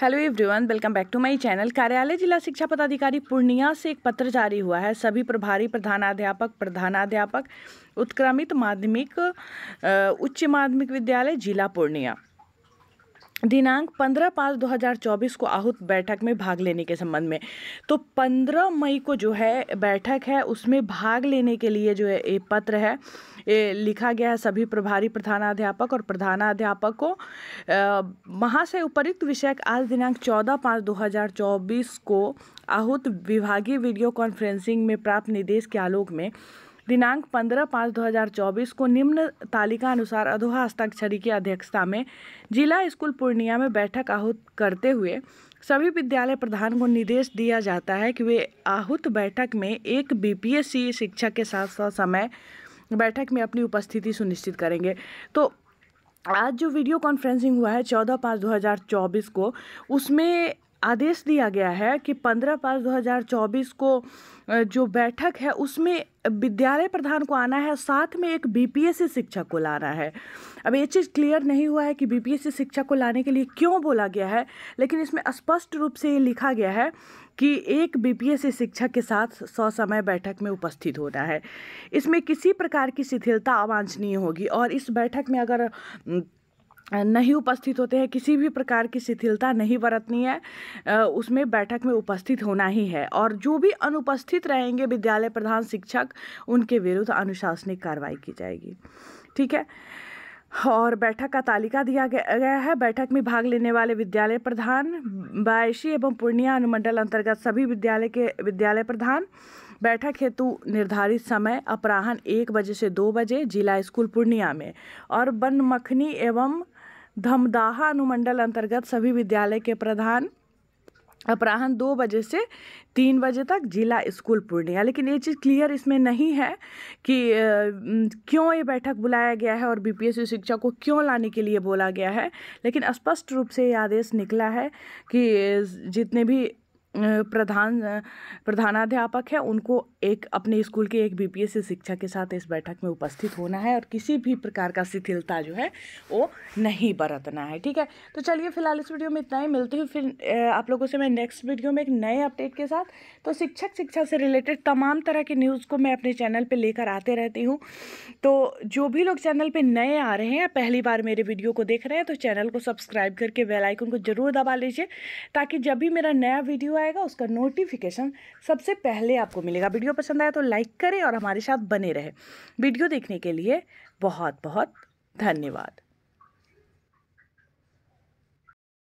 hello everyone welcome back to my channel कार्यालय जिला शिक्षा पदाधिकारी पूर्णिया से एक पत्र जारी हुआ है सभी प्रभारी प्रधानाध्यापक प्रधानाध्यापक उत्क्रमित माध्यमिक उच्च माध्यमिक विद्यालय जिला पूर्णिया दिनांक 15 पाँच 2024 को आहूत बैठक में भाग लेने के संबंध में तो 15 मई को जो है बैठक है उसमें भाग लेने के लिए जो है ये पत्र है लिखा गया है सभी प्रभारी प्रधानाध्यापक और प्रधानाध्यापक को महाशय उपयुक्त विषय आज दिनांक चौदह पाँच दो हज़ार चौबीस को आहूत विभागीय वीडियो कॉन्फ्रेंसिंग में प्राप्त निर्देश के आलोक में दिनांक 15 पाँच 2024 को निम्न तालिका अनुसार अधोहा हस्ताक्षरी की अध्यक्षता में जिला स्कूल पूर्णिया में बैठक आहूत करते हुए सभी विद्यालय प्रधान को निर्देश दिया जाता है कि वे आहूत बैठक में एक बीपीएससी शिक्षक के साथ साथ समय बैठक में अपनी उपस्थिति सुनिश्चित करेंगे तो आज जो वीडियो कॉन्फ्रेंसिंग हुआ है चौदह पाँच दो हज़ार चौबीस को उसमें आदेश दिया गया है कि पंद्रह पाँच दो हज़ार चौबीस को जो बैठक है उसमें विद्यालय प्रधान को आना है साथ में एक बीपीएससी शिक्षक को लाना है अब ये चीज़ क्लियर नहीं हुआ है कि बीपीएससी शिक्षक को लाने के लिए क्यों बोला गया है लेकिन इसमें स्पष्ट रूप से ये लिखा गया है कि एक बीपीएससी शिक्षक के साथ सौ समय बैठक में उपस्थित होना है इसमें किसी प्रकार की शिथिलता अवांछनीय होगी और इस बैठक में अगर नहीं उपस्थित होते हैं किसी भी प्रकार की शिथिलता नहीं बरतनी है उसमें बैठक में उपस्थित होना ही है और जो भी अनुपस्थित रहेंगे विद्यालय प्रधान शिक्षक उनके विरुद्ध अनुशासनिक कार्रवाई की जाएगी ठीक है और बैठक का तालिका दिया गया है बैठक में भाग लेने वाले विद्यालय प्रधान बायशी एवं पूर्णिया अनुमंडल अंतर्गत सभी विद्यालय के विद्यालय प्रधान बैठक हेतु निर्धारित समय अपराहन एक बजे से दो बजे जिला स्कूल पूर्णिया में और बनमखनी एवं धमदाहा अनुमंडल अंतर्गत सभी विद्यालय के प्रधान अपराहन दो बजे से तीन बजे तक जिला स्कूल पूर्णिया लेकिन ये चीज़ क्लियर इसमें नहीं है कि क्यों ये बैठक बुलाया गया है और सी शिक्षा को क्यों लाने के लिए बोला गया है लेकिन स्पष्ट रूप से ये आदेश निकला है कि जितने भी प्रधान प्रधानाध्यापक है उनको एक अपने स्कूल के एक बीपीएससी शिक्षक शिक्षा के साथ इस बैठक में उपस्थित होना है और किसी भी प्रकार का शिथिलता जो है वो नहीं बरतना है ठीक है तो चलिए फिलहाल इस वीडियो में इतना ही मिलती हूँ फिर आप लोगों से मैं नेक्स्ट वीडियो में एक नए अपडेट के साथ तो शिक्षक शिक्षा से रिलेटेड तमाम तरह की न्यूज़ को मैं अपने चैनल पर लेकर आते रहती हूँ तो जो भी लोग चैनल पर नए आ रहे हैं पहली बार मेरे वीडियो को देख रहे हैं तो चैनल को सब्सक्राइब करके बेलाइकन को जरूर दबा लीजिए ताकि जब भी मेरा नया वीडियो आए आएगा उसका नोटिफिकेशन सबसे पहले आपको मिलेगा वीडियो पसंद आया तो लाइक करें और हमारे साथ बने रहे वीडियो देखने के लिए बहुत बहुत धन्यवाद